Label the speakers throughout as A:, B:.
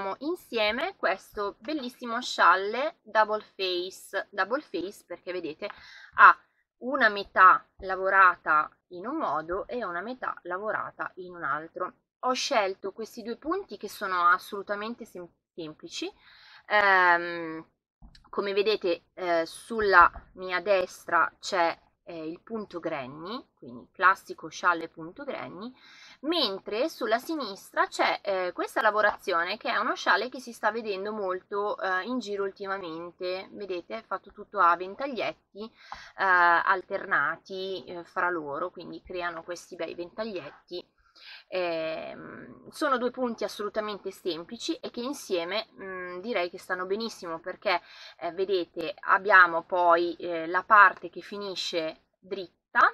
A: facciamo insieme questo bellissimo scialle double face, double face perché vedete ha una metà lavorata in un modo e una metà lavorata in un altro. Ho scelto questi due punti che sono assolutamente sem semplici. Ehm, come vedete eh, sulla mia destra c'è eh, il punto granny, quindi classico scialle punto granny mentre sulla sinistra c'è eh, questa lavorazione che è uno scialle che si sta vedendo molto eh, in giro ultimamente, vedete è fatto tutto a ventaglietti eh, alternati eh, fra loro, quindi creano questi bei ventaglietti. Ehm, sono due punti assolutamente semplici e che insieme mh, mm, direi che stanno benissimo perché eh, vedete abbiamo poi eh, la parte che finisce dritta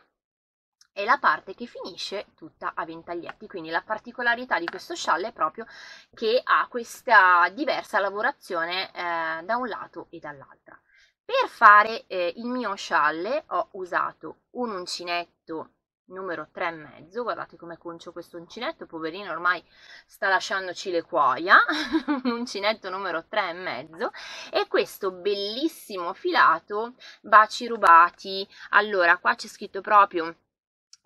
A: è la parte che finisce tutta a ventaglietti. Quindi la particolarità di questo scialle è proprio che ha questa diversa lavorazione eh, da un lato e dall'altra. Per fare eh, il mio scialle ho usato un uncinetto numero e mezzo guardate come concio questo uncinetto, poverino ormai sta lasciandoci le cuoia, un uncinetto numero e mezzo e questo bellissimo filato baci rubati, allora qua c'è scritto proprio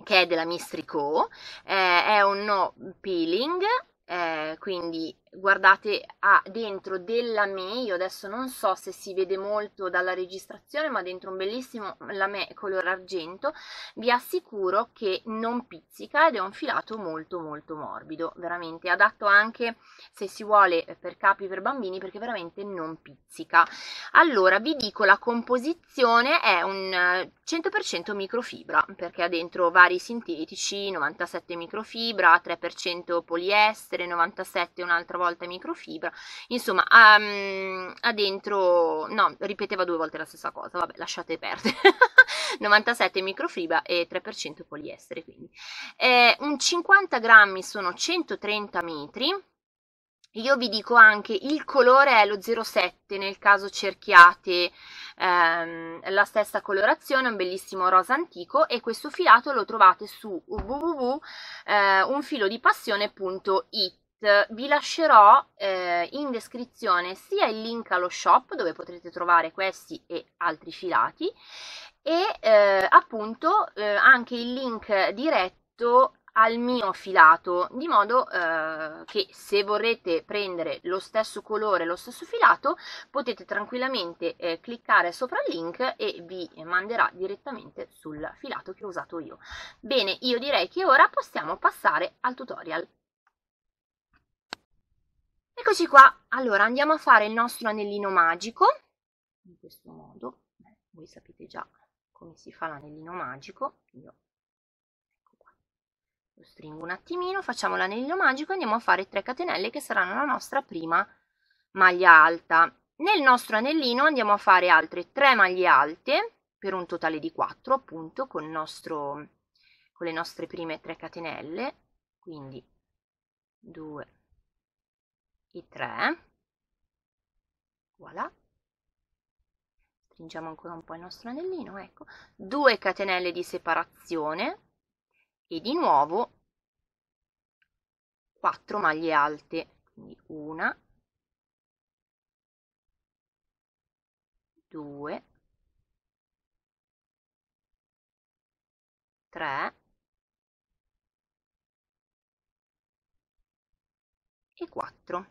A: che è della Miss Tricot, eh, è un no peeling, eh, quindi guardate ah, dentro dell'ame, io adesso non so se si vede molto dalla registrazione, ma dentro un bellissimo lame color argento, vi assicuro che non pizzica ed è un filato molto molto morbido, veramente adatto anche se si vuole per capi per bambini perché veramente non pizzica. Allora vi dico la composizione è un 100% eh, microfibra perché ha dentro vari sintetici, 97 microfibra, 3% poliestere, 97 un'altra volta volta microfibra, insomma ha, ehm, ha dentro, no, ripeteva due volte la stessa cosa, vabbè lasciate perdere, 97 microfibra e 3% poliestere, quindi eh, un 50 grammi sono 130 metri, io vi dico anche il colore è lo 07 nel caso cerchiate ehm, la stessa colorazione, un bellissimo rosa antico e questo filato lo trovate su www.unfilodipassione.it eh, vi lascerò eh, in descrizione sia il link allo shop dove potrete trovare questi e altri filati e eh, appunto eh, anche il link diretto al mio filato di modo eh, che se vorrete prendere lo stesso colore lo stesso filato potete tranquillamente eh, cliccare sopra il link e vi manderà direttamente sul filato che ho usato io bene io direi che ora possiamo passare al tutorial Eccoci qua, allora andiamo a fare il nostro anellino magico, in questo modo, Beh, voi sapete già come si fa l'anellino magico, io ecco qua, lo stringo un attimino, facciamo l'anellino magico e andiamo a fare 3 catenelle che saranno la nostra prima maglia alta. Nel nostro anellino andiamo a fare altre 3 maglie alte per un totale di 4 appunto con, nostro, con le nostre prime 3 catenelle, quindi 2, i tre voilà stringiamo ancora un po' il nostro anellino ecco Due catenelle di separazione e di nuovo quattro maglie alte quindi una due, tre, e 4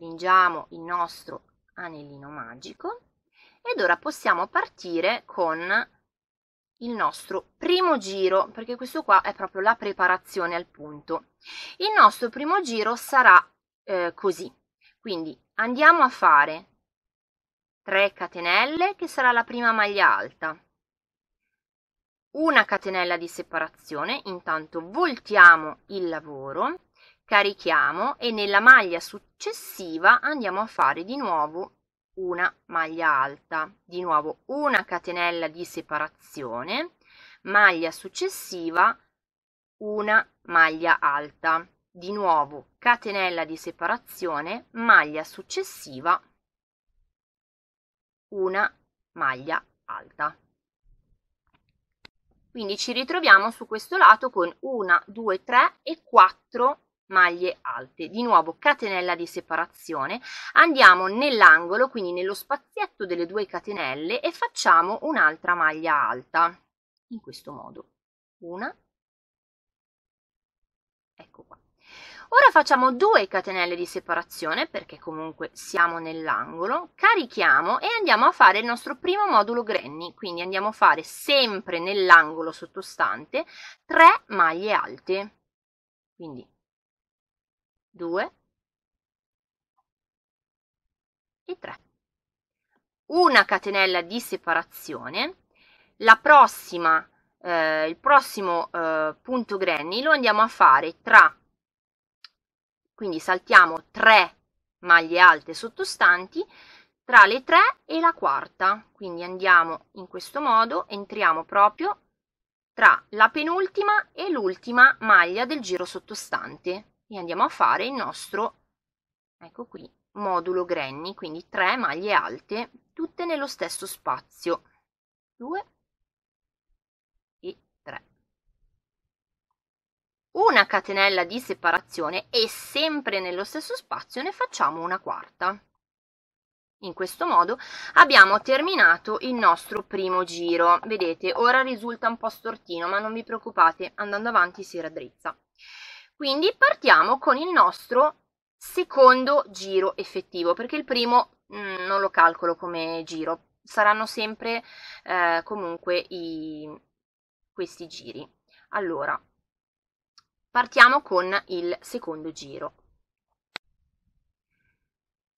A: stringiamo il nostro anellino magico ed ora possiamo partire con il nostro primo giro perché questo qua è proprio la preparazione al punto il nostro primo giro sarà eh, così quindi andiamo a fare 3 catenelle che sarà la prima maglia alta una catenella di separazione intanto voltiamo il lavoro carichiamo e nella maglia successiva andiamo a fare di nuovo una maglia alta di nuovo una catenella di separazione maglia successiva una maglia alta di nuovo catenella di separazione maglia successiva una maglia alta quindi ci ritroviamo su questo lato con una, due, tre e quattro maglie alte di nuovo catenella di separazione andiamo nell'angolo quindi nello spazietto delle due catenelle e facciamo un'altra maglia alta in questo modo una ecco qua ora facciamo due catenelle di separazione perché comunque siamo nell'angolo carichiamo e andiamo a fare il nostro primo modulo granny quindi andiamo a fare sempre nell'angolo sottostante 3 maglie alte quindi 2 e 3. Una catenella di separazione, la prossima, eh, il prossimo eh, punto granny lo andiamo a fare tra, quindi saltiamo 3 maglie alte sottostanti, tra le 3 e la quarta, quindi andiamo in questo modo, entriamo proprio tra la penultima e l'ultima maglia del giro sottostante e andiamo a fare il nostro ecco qui modulo granny quindi tre maglie alte tutte nello stesso spazio 2 e 3 una catenella di separazione e sempre nello stesso spazio ne facciamo una quarta in questo modo abbiamo terminato il nostro primo giro vedete ora risulta un po' stortino ma non vi preoccupate andando avanti si raddrizza quindi partiamo con il nostro secondo giro effettivo, perché il primo mh, mm, non lo calcolo come giro, saranno sempre eh, comunque i, questi giri. Allora, partiamo con il secondo giro.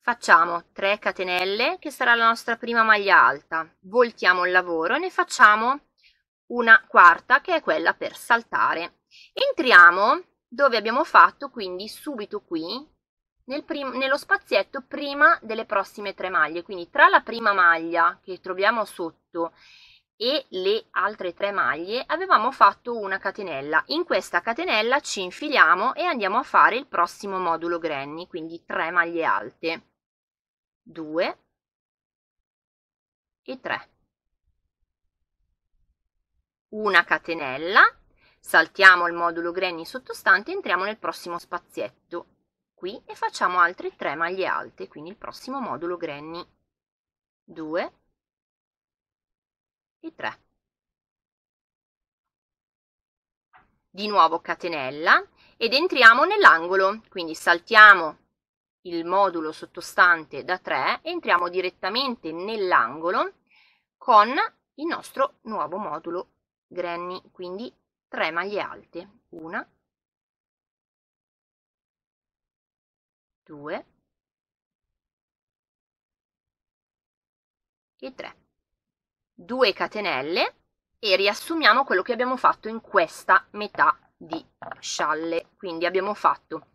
A: Facciamo 3 catenelle, che sarà la nostra prima maglia alta, voltiamo il lavoro e ne facciamo una quarta, che è quella per saltare. Entriamo dove abbiamo fatto quindi subito qui nel prim- nello spazietto prima delle prossime tre maglie quindi tra la prima maglia che troviamo sotto e le altre tre maglie avevamo fatto una catenella in questa catenella ci infiliamo e andiamo a fare il prossimo modulo granny quindi 3 maglie alte 2 e 3 una catenella Saltiamo il modulo granny sottostante entriamo nel prossimo spazietto. Qui e facciamo altre 3 maglie alte, quindi il prossimo modulo granny. 2 e 3. Di nuovo catenella ed entriamo nell'angolo, quindi saltiamo il modulo sottostante da 3 entriamo direttamente nell'angolo con il nostro nuovo modulo granny, quindi 3 maglie alte, una, due e tre. 2 catenelle e riassumiamo quello che abbiamo fatto in questa metà di scialle. Quindi abbiamo fatto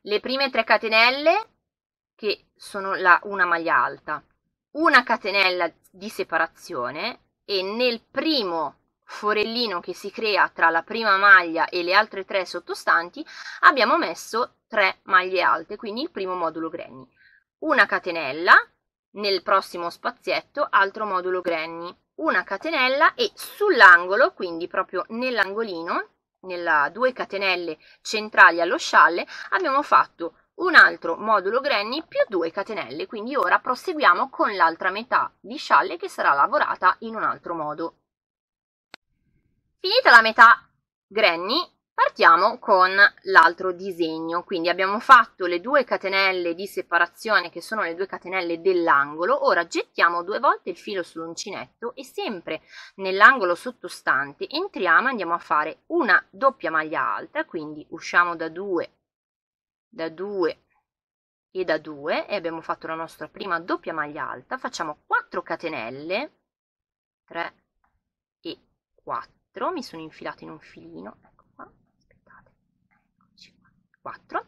A: le prime 3 catenelle che sono la, una maglia alta, una catenella di separazione e nel primo forellino che si crea tra la prima maglia e le altre tre sottostanti abbiamo messo 3 maglie alte, quindi il primo modulo granny. Una catenella nel prossimo spazietto, altro modulo granny, una catenella e sull'angolo, quindi proprio nell'angolino, nella due catenelle centrali allo scialle, abbiamo fatto un altro modulo granny più due catenelle, quindi ora proseguiamo con l'altra metà di scialle che sarà lavorata in un altro modo. Finita la metà granny partiamo con l'altro disegno, quindi abbiamo fatto le due catenelle di separazione che sono le due catenelle dell'angolo, ora gettiamo due volte il filo sull'uncinetto e sempre nell'angolo sottostante entriamo andiamo a fare una doppia maglia alta, quindi usciamo da due, da due e da due e abbiamo fatto la nostra prima doppia maglia alta, facciamo 4 catenelle, 3 e 4 4, mi sono infilato in un filino, ecco qua, aspettate, eccoci qua, 4.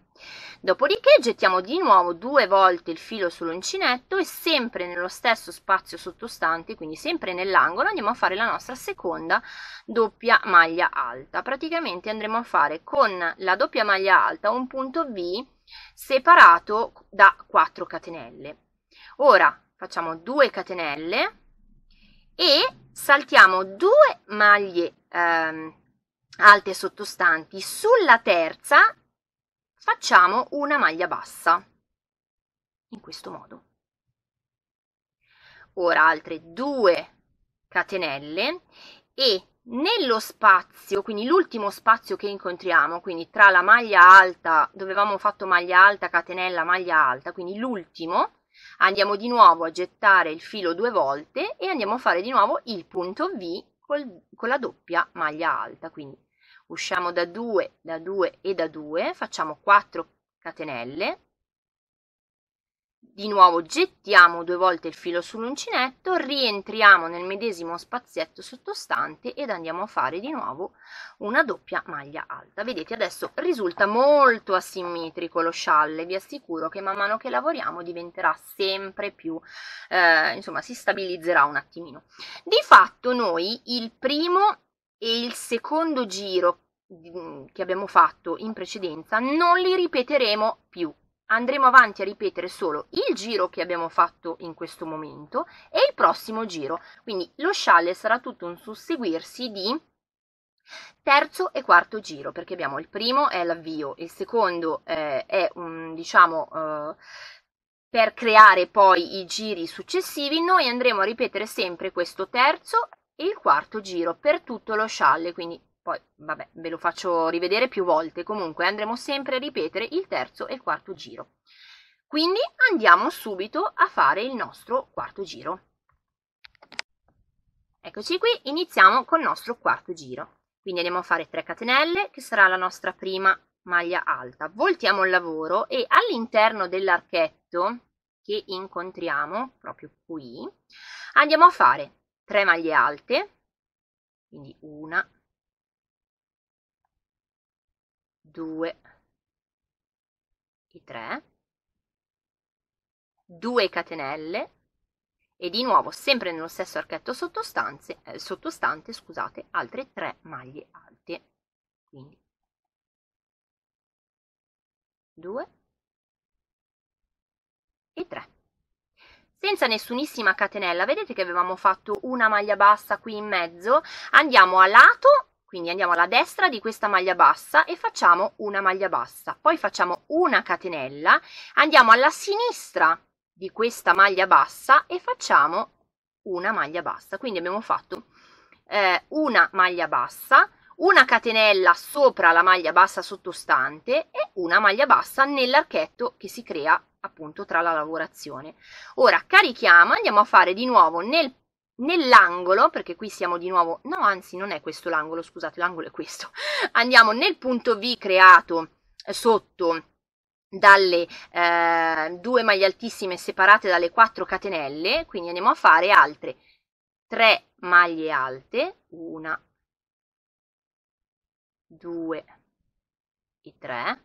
A: Dopodiché gettiamo di nuovo due volte il filo sull'uncinetto e sempre nello stesso spazio sottostante, quindi sempre nell'angolo, andiamo a fare la nostra seconda doppia maglia alta. Praticamente andremo a fare con la doppia maglia alta un punto V separato da 4 catenelle. Ora facciamo 2 catenelle e saltiamo 2 maglie ehm, alte sottostanti. Sulla terza facciamo una maglia bassa, in questo modo. Ora altre due catenelle e nello spazio, quindi l'ultimo spazio che incontriamo, quindi tra la maglia alta, dove avevamo fatto maglia alta, catenella, maglia alta, quindi l'ultimo, andiamo di nuovo a gettare il filo due volte e andiamo a fare di nuovo il punto V col, con la doppia maglia alta. Quindi usciamo da 2, da 2 e da 2, facciamo 4 catenelle di nuovo gettiamo due volte il filo sull'uncinetto, rientriamo nel medesimo spazietto sottostante ed andiamo a fare di nuovo una doppia maglia alta. Vedete adesso risulta molto asimmetrico lo scialle, vi assicuro che man mano che lavoriamo diventerà sempre più, eh, insomma si stabilizzerà un attimino. Di fatto noi il primo e il secondo giro mm, che abbiamo fatto in precedenza non li ripeteremo più andremo avanti a ripetere solo il giro che abbiamo fatto in questo momento e il prossimo giro. Quindi lo scialle sarà tutto un susseguirsi di terzo e quarto giro perché abbiamo il primo è l'avvio, il secondo eh, è un diciamo eh, per creare poi i giri successivi noi andremo a ripetere sempre questo terzo e il quarto giro per tutto lo scialle, quindi poi vabbè ve lo faccio rivedere più volte, comunque andremo sempre a ripetere il terzo e il quarto giro. Quindi andiamo subito a fare il nostro quarto giro. Eccoci qui, iniziamo col nostro quarto giro. Quindi andiamo a fare 3 catenelle, che sarà la nostra prima maglia alta. Voltiamo il lavoro e all'interno dell'archetto che incontriamo, proprio qui, andiamo a fare 3 maglie alte, quindi una, 2 i 3 2 catenelle e di nuovo sempre nello stesso archetto eh, sottostante scusate altre 3 maglie alte quindi 2 e 3 senza nessunissima catenella vedete che avevamo fatto una maglia bassa qui in mezzo andiamo a lato quindi andiamo alla destra di questa maglia bassa e facciamo una maglia bassa, poi facciamo una catenella, andiamo alla sinistra di questa maglia bassa e facciamo una maglia bassa. Quindi abbiamo fatto eh, una maglia bassa, una catenella sopra la maglia bassa sottostante e una maglia bassa nell'archetto che si crea appunto tra la lavorazione. Ora carichiamo, andiamo a fare di nuovo nel nell'angolo, perché qui siamo di nuovo, no anzi non è questo l'angolo, scusate, l'angolo è questo, andiamo nel punto V creato eh, sotto dalle eh, due maglie altissime separate dalle quattro catenelle, quindi andiamo a fare altre tre maglie alte, una, due e tre,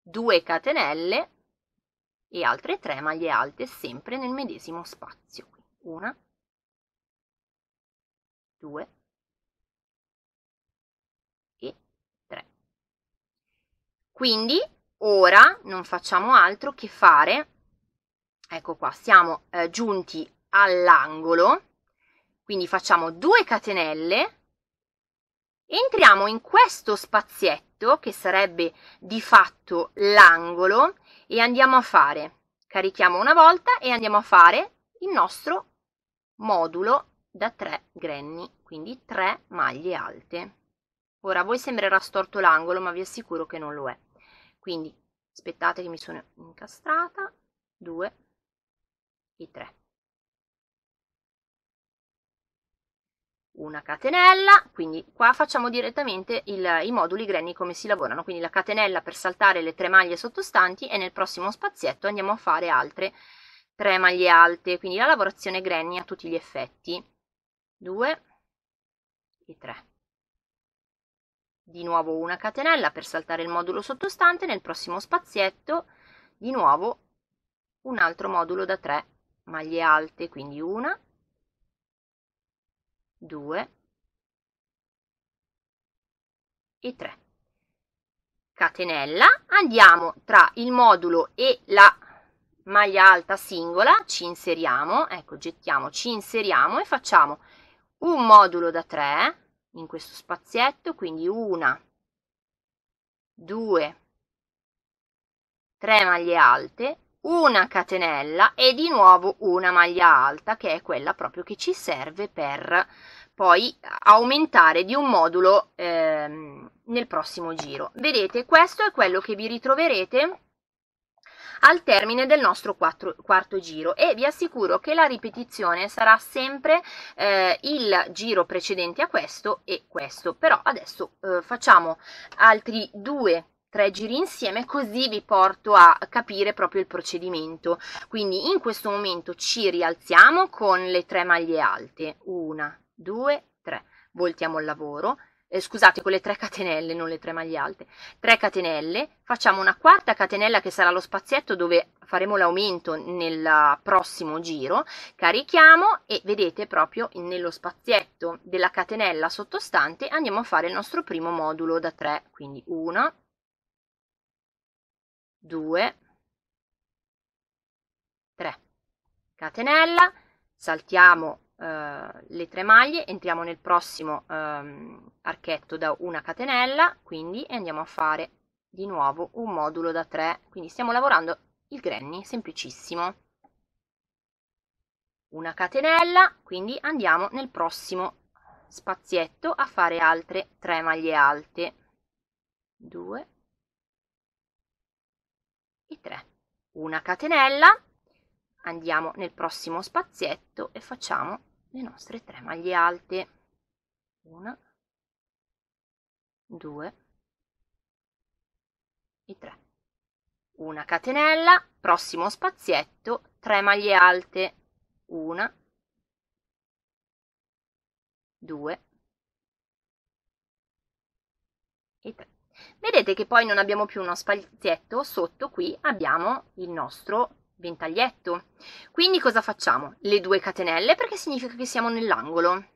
A: due catenelle e altre tre maglie alte sempre nel medesimo spazio una, due e tre. Quindi ora non facciamo altro che fare, ecco qua, siamo eh, giunti all'angolo, quindi facciamo due catenelle, entriamo in questo spazietto che sarebbe di fatto l'angolo e andiamo a fare, carichiamo una volta e andiamo a fare il nostro modulo da 3 granny, quindi 3 maglie alte. Ora a voi sembrerà storto l'angolo, ma vi assicuro che non lo è. Quindi aspettate che mi sono incastrata, 2 e 3. Una catenella, quindi qua facciamo direttamente il, i moduli granny come si lavorano, quindi la catenella per saltare le tre maglie sottostanti e nel prossimo spazietto andiamo a fare altre 3 maglie alte, quindi la lavorazione granny a tutti gli effetti. 2 e 3. Di nuovo una catenella per saltare il modulo sottostante, nel prossimo spazietto di nuovo un altro modulo da 3 maglie alte, quindi una, 2 e 3 catenella andiamo tra il modulo e la maglia alta singola, ci inseriamo, ecco, gettiamo, ci inseriamo e facciamo un modulo da 3 in questo spazietto, quindi una, due, tre maglie alte, una catenella e di nuovo una maglia alta che è quella proprio che ci serve per poi aumentare di un modulo ehm, nel prossimo giro. Vedete, questo è quello che vi ritroverete al termine del nostro quattro, quarto giro e vi assicuro che la ripetizione sarà sempre eh, il giro precedente a questo e questo però adesso eh, facciamo altri due tre giri insieme così vi porto a capire proprio il procedimento quindi in questo momento ci rialziamo con le tre maglie alte una due tre voltiamo il lavoro eh, scusate, le tre catenelle, non le tre maglie alte, tre catenelle, facciamo una quarta catenella che sarà lo spazietto dove faremo l'aumento nel prossimo giro, carichiamo e vedete proprio nello spazietto della catenella sottostante andiamo a fare il nostro primo modulo da 3, quindi 1, 2, 3, catenella, saltiamo eh, le tre maglie, entriamo nel prossimo ehm, archetto da una catenella, quindi andiamo a fare di nuovo un modulo da 3, quindi stiamo lavorando il granny, semplicissimo. Una catenella, quindi andiamo nel prossimo spazietto a fare altre 3 maglie alte. 2 e 3. Una catenella, andiamo nel prossimo spazietto e facciamo le nostre tre maglie alte una due e tre una catenella prossimo spazietto 3 maglie alte una due e tre vedete che poi non abbiamo più uno spazietto sotto qui abbiamo il nostro ventaglietto. Quindi cosa facciamo? Le due catenelle perché significa che siamo nell'angolo.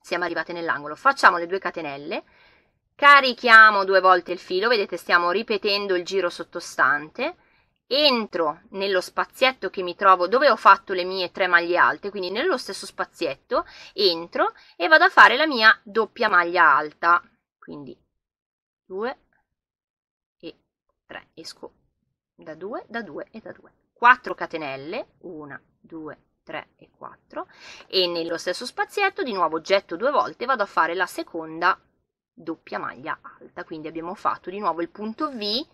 A: Siamo arrivate nell'angolo, facciamo le due catenelle, carichiamo due volte il filo, vedete stiamo ripetendo il giro sottostante, entro nello spazietto che mi trovo dove ho fatto le mie tre maglie alte, quindi nello stesso spazietto entro e vado a fare la mia doppia maglia alta, quindi 2 e 3, esco da 2, da 2 e da 2. 4 catenelle, 1, 2, 3 e 4 e nello stesso spazietto di nuovo getto due volte vado a fare la seconda doppia maglia alta quindi abbiamo fatto di nuovo il punto V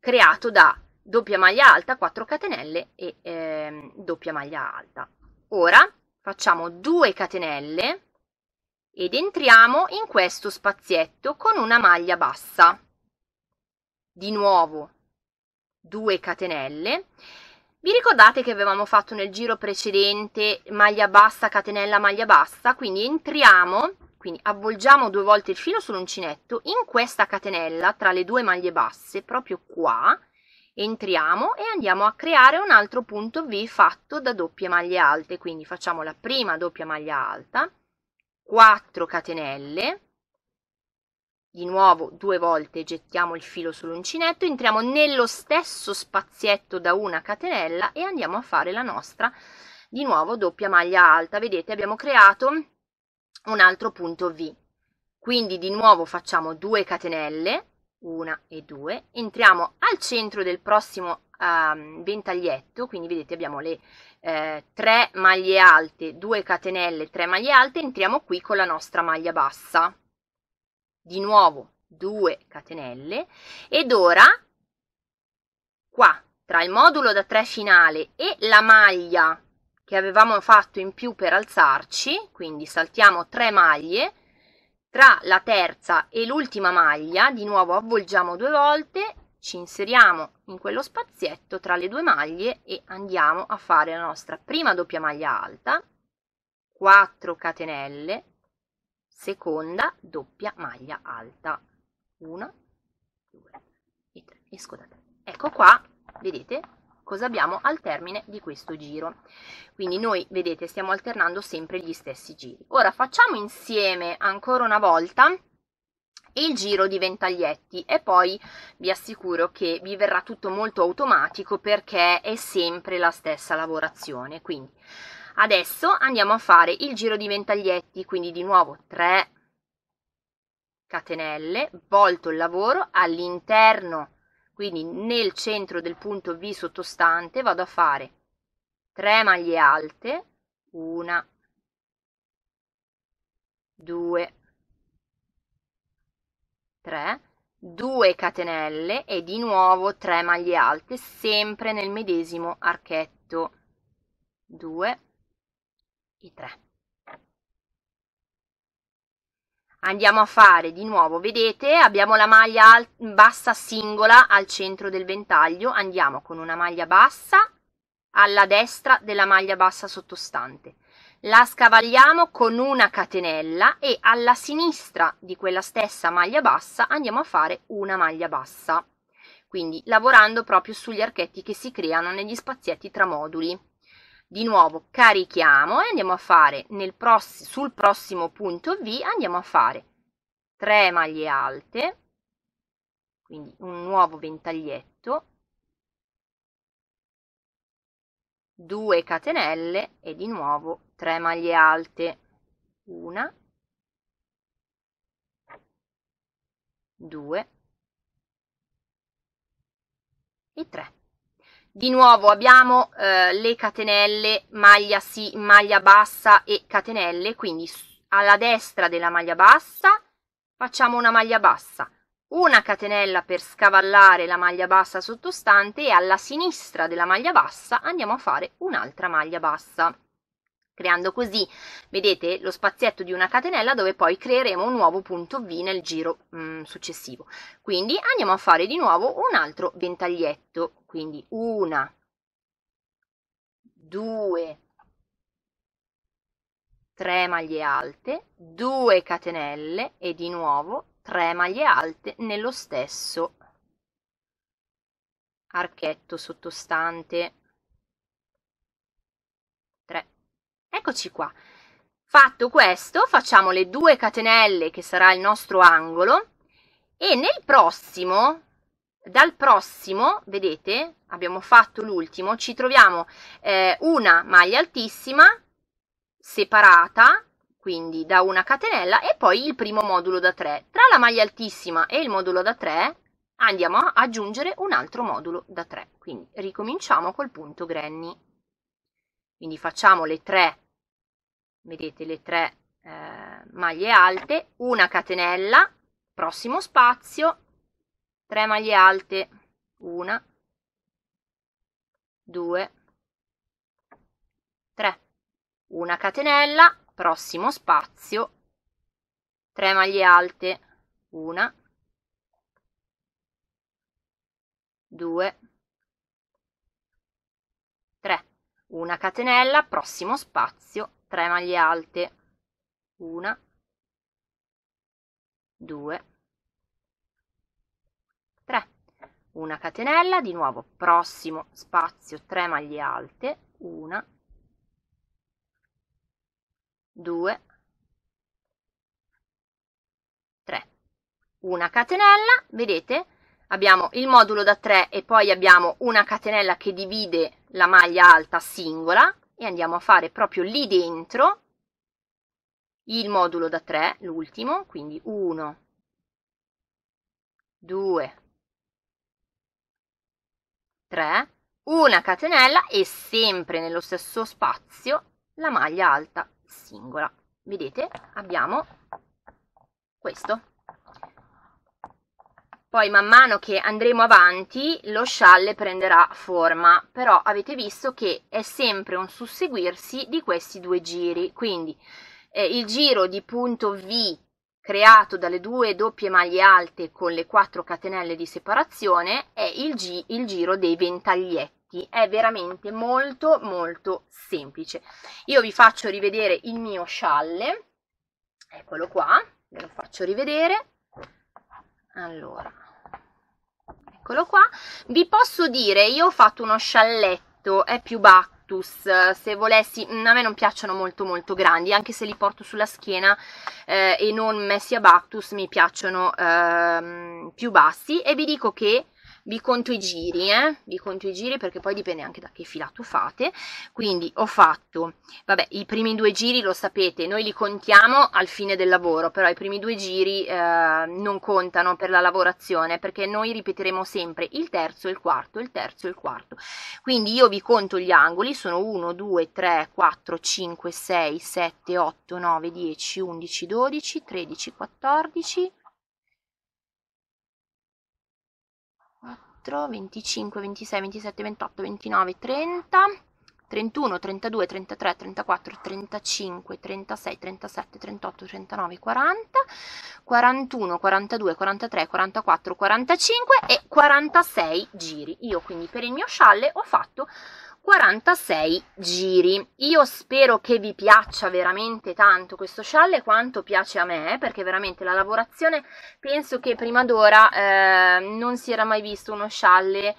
A: creato da doppia maglia alta 4 catenelle e eh, doppia maglia alta ora facciamo 2 catenelle ed entriamo in questo spazietto con una maglia bassa di nuovo 2 catenelle vi ricordate che avevamo fatto nel giro precedente maglia bassa, catenella, maglia bassa? Quindi entriamo, quindi avvolgiamo due volte il filo sull'uncinetto in questa catenella tra le due maglie basse, proprio qua, entriamo e andiamo a creare un altro punto V fatto da doppie maglie alte, quindi facciamo la prima doppia maglia alta, 4 catenelle, di nuovo due volte gettiamo il filo sull'uncinetto, entriamo nello stesso spazietto da una catenella e andiamo a fare la nostra di nuovo doppia maglia alta. Vedete abbiamo creato un altro punto V. Quindi di nuovo facciamo 2 catenelle, una e due, entriamo al centro del prossimo um, ventaglietto, quindi vedete abbiamo le eh, 3 maglie alte, 2 catenelle, 3 maglie alte, entriamo qui con la nostra maglia bassa di nuovo 2 catenelle ed ora qua tra il modulo da 3 finale e la maglia che avevamo fatto in più per alzarci, quindi saltiamo 3 maglie, tra la terza e l'ultima maglia, di nuovo avvolgiamo due volte, ci inseriamo in quello spazietto tra le due maglie e andiamo a fare la nostra prima doppia maglia alta, 4 catenelle, seconda doppia maglia alta 1 2 e 3 esco da 3 ecco qua vedete cosa abbiamo al termine di questo giro quindi noi vedete stiamo alternando sempre gli stessi giri ora facciamo insieme ancora una volta il giro di ventaglietti e poi vi assicuro che vi verrà tutto molto automatico perché è sempre la stessa lavorazione quindi Adesso andiamo a fare il giro di ventaglietti, quindi di nuovo 3 catenelle, volto il lavoro all'interno, quindi nel centro del punto V sottostante vado a fare 3 maglie alte, 1, 2, 3, 2 catenelle e di nuovo 3 maglie alte, sempre nel medesimo archetto, 2, i tre. Andiamo a fare di nuovo, vedete, abbiamo la maglia bassa singola al centro del ventaglio, andiamo con una maglia bassa alla destra della maglia bassa sottostante. La scavagliamo con una catenella e alla sinistra di quella stessa maglia bassa andiamo a fare una maglia bassa. Quindi lavorando proprio sugli archetti che si creano negli spazietti tra moduli di nuovo carichiamo e andiamo a fare nel pross- sul prossimo punto V andiamo a fare 3 maglie alte quindi un nuovo ventaglietto 2 catenelle e di nuovo 3 maglie alte una 2 e 3 di nuovo abbiamo eh, le catenelle maglia sì, maglia bassa e catenelle, quindi alla destra della maglia bassa facciamo una maglia bassa, una catenella per scavallare la maglia bassa sottostante e alla sinistra della maglia bassa andiamo a fare un'altra maglia bassa creando così, vedete, lo spazietto di una catenella dove poi creeremo un nuovo punto V nel giro mh, mm, successivo. Quindi andiamo a fare di nuovo un altro ventaglietto, quindi una, due, tre maglie alte, due catenelle e di nuovo tre maglie alte nello stesso archetto sottostante Eccoci qua. Fatto questo, facciamo le due catenelle che sarà il nostro angolo e nel prossimo, dal prossimo, vedete, abbiamo fatto l'ultimo, ci troviamo eh, una maglia altissima separata, quindi da una catenella e poi il primo modulo da 3. Tra la maglia altissima e il modulo da 3 andiamo a aggiungere un altro modulo da 3. Quindi ricominciamo col punto granny. Quindi facciamo le 3 vedete le tre eh, maglie alte, una catenella, prossimo spazio, 3 maglie alte, una, due, tre, una catenella, prossimo spazio, 3 maglie alte, una, due, tre, una catenella, prossimo spazio, 3 maglie alte 1 2 3 una catenella di nuovo prossimo spazio 3 maglie alte 1 2 3 una catenella vedete abbiamo il modulo da 3 e poi abbiamo una catenella che divide la maglia alta singola e andiamo a fare proprio lì dentro il modulo da 3, l'ultimo, quindi 1, 2, 3, una catenella e sempre nello stesso spazio la maglia alta singola. Vedete? Abbiamo questo. Poi man mano che andremo avanti lo scialle prenderà forma, però avete visto che è sempre un susseguirsi di questi due giri, quindi eh, il giro di punto V creato dalle due doppie maglie alte con le quattro catenelle di separazione è il, gi il, giro dei ventaglietti è veramente molto molto semplice io vi faccio rivedere il mio scialle eccolo qua ve lo faccio rivedere allora eccolo qua, vi posso dire, io ho fatto uno scialletto, è più bacco, se volessi, mm, a me non piacciono molto molto grandi, anche se li porto sulla schiena eh, e non messi a Bactus mi piacciono eh, più bassi e vi dico che vi conto i giri, eh? vi conto i giri perché poi dipende anche da che filato fate, quindi ho fatto, vabbè, i primi due giri lo sapete, noi li contiamo al fine del lavoro, però i primi due giri eh, non contano per la lavorazione perché noi ripeteremo sempre il terzo, il quarto, il terzo, il quarto, quindi io vi conto gli angoli, sono 1, 2, 3, 4, 5, 6, 7, 8, 9, 10, 11, 12, 13, 14, 24, 25, 26, 27, 28, 29, 30, 31, 32, 33, 34, 35, 36, 37, 38, 39, 40, 41, 42, 43, 44, 45 e 46 giri. Io quindi per il mio scialle ho fatto 46 giri. Io spero che vi piaccia veramente tanto questo scialle quanto piace a me, eh, perché veramente la lavorazione penso che prima d'ora eh, non si era mai visto uno scialle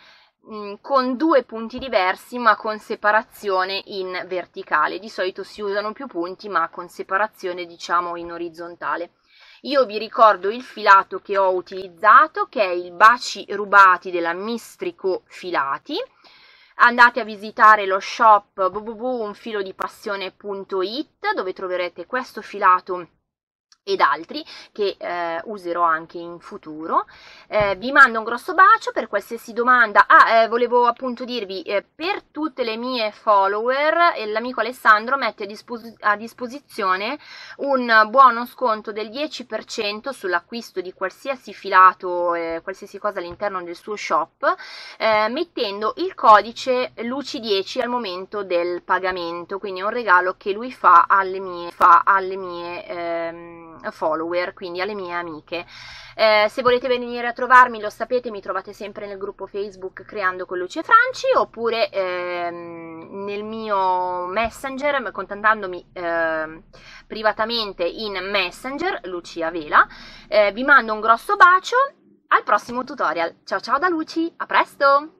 A: mm, con due punti diversi ma con separazione in verticale. Di solito si usano più punti ma con separazione diciamo in orizzontale. Io vi ricordo il filato che ho utilizzato che è il Baci Rubati della Mistrico Filati andate a visitare lo shop www.unfilodipassione.it dove troverete questo filato ed altri che eh, userò anche in futuro. Eh, vi mando un grosso bacio per qualsiasi domanda. Ah, eh, volevo appunto dirvi, eh, per tutte le mie follower, eh, l'amico Alessandro mette a, dispos a, disposizione un buono sconto del 10% sull'acquisto di qualsiasi filato, eh, qualsiasi cosa all'interno del suo shop, mettendo il codice LUCI10 al momento del pagamento. Quindi è un regalo che lui fa alle mie, fa alle mie ehm, Mm, follower, quindi alle mie amiche. Eh, se volete venire a trovarmi, lo sapete, mi trovate sempre nel gruppo Facebook Creando con Luce Franci oppure ehm, nel mio Messenger, contattandomi ehm, privatamente in Messenger, Lucia Vela. Eh, vi mando un grosso bacio, al prossimo tutorial. Ciao ciao da Luci, a presto!